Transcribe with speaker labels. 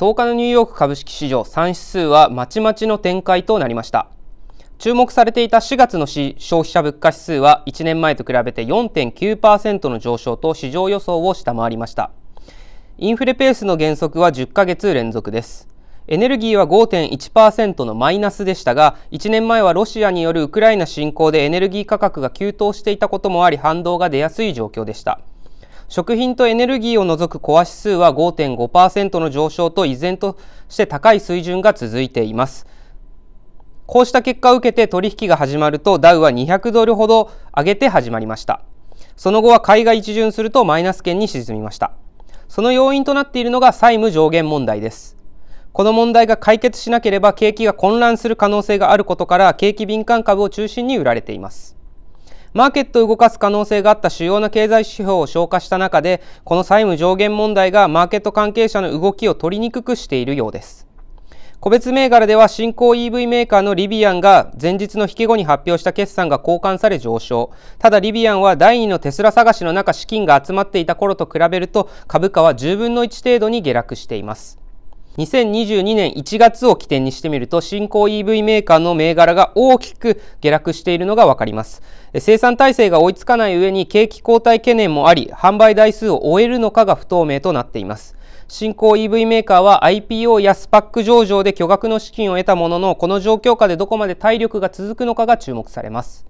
Speaker 1: 10日のニューヨーク株式市場3指数はまちまちの展開となりました注目されていた4月の消費者物価指数は1年前と比べて4.9%の上昇と市場予想を下回りましたインフレペースの減速は10ヶ月連続ですエネルギーは5.1%のマイナスでしたが1年前はロシアによるウクライナ侵攻でエネルギー価格が急騰していたこともあり反動が出やすい状況でした食品とエネルギーを除くコア指数は5.5%の上昇と依然として高い水準が続いています。こうした結果を受けて取引が始まるとダウは200ドルほど上げて始まりました。その後は買いが一巡するとマイナス圏に沈みました。その要因となっているのが債務上限問題です。この問題が解決しなければ景気が混乱する可能性があることから景気敏感株を中心に売られています。マーケットを動かす可能性があった主要な経済指標を消化した中で、この債務上限問題がマーケット関係者の動きを取りにくくしているようです。個別銘柄では新興 EV メーカーのリビアンが前日の引け後に発表した決算が交換され上昇。ただリビアンは第2のテスラ探しの中資金が集まっていた頃と比べると株価は10分の1程度に下落しています。2022年1月を起点にしてみると新興 EV メーカーの銘柄が大きく下落しているのが分かります生産体制が追いつかない上に景気後退懸念もあり販売台数を終えるのかが不透明となっています新興 EV メーカーは IPO やスパック上場で巨額の資金を得たもののこの状況下でどこまで体力が続くのかが注目されます